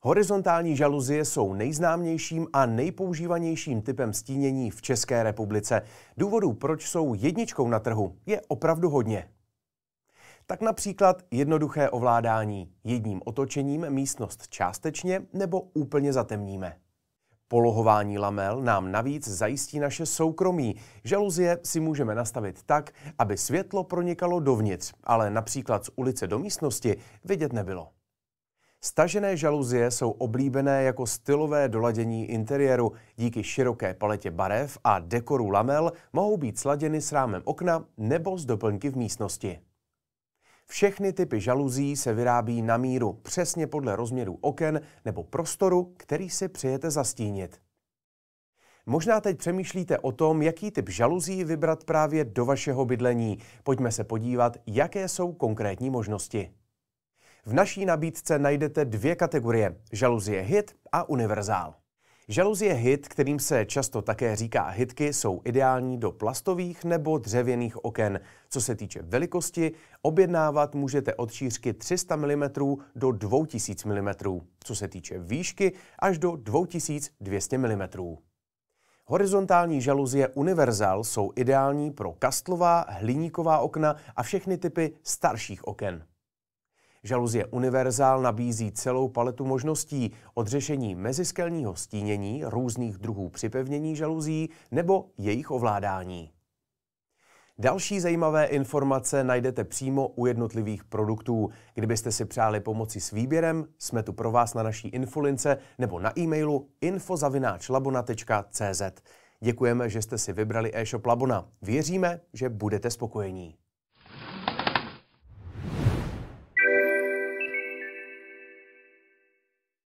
Horizontální žaluzie jsou nejznámějším a nejpoužívanějším typem stínění v České republice. Důvodů, proč jsou jedničkou na trhu, je opravdu hodně. Tak například jednoduché ovládání. Jedním otočením místnost částečně nebo úplně zatemníme. Polohování lamel nám navíc zajistí naše soukromí. Žaluzie si můžeme nastavit tak, aby světlo pronikalo dovnitř, ale například z ulice do místnosti vidět nebylo. Stažené žaluzie jsou oblíbené jako stylové doladění interiéru. Díky široké paletě barev a dekoru lamel mohou být sladěny s rámem okna nebo s doplňky v místnosti. Všechny typy žaluzí se vyrábí na míru, přesně podle rozměru oken nebo prostoru, který si přejete zastínit. Možná teď přemýšlíte o tom, jaký typ žaluzí vybrat právě do vašeho bydlení. Pojďme se podívat, jaké jsou konkrétní možnosti. V naší nabídce najdete dvě kategorie. Žaluzie hit a univerzál. Žaluzie hit, kterým se často také říká hitky, jsou ideální do plastových nebo dřevěných oken. Co se týče velikosti, objednávat můžete od šířky 300 mm do 2000 mm. Co se týče výšky, až do 2200 mm. Horizontální žaluzie Universal jsou ideální pro kastlová, hliníková okna a všechny typy starších oken. Žaluzie Univerzál nabízí celou paletu možností od řešení meziskelního stínění, různých druhů připevnění žaluzí nebo jejich ovládání. Další zajímavé informace najdete přímo u jednotlivých produktů. Kdybyste si přáli pomoci s výběrem, jsme tu pro vás na naší infolince nebo na e-mailu infozavináčlabona.cz. Děkujeme, že jste si vybrali e-shop Labona. Věříme, že budete spokojení.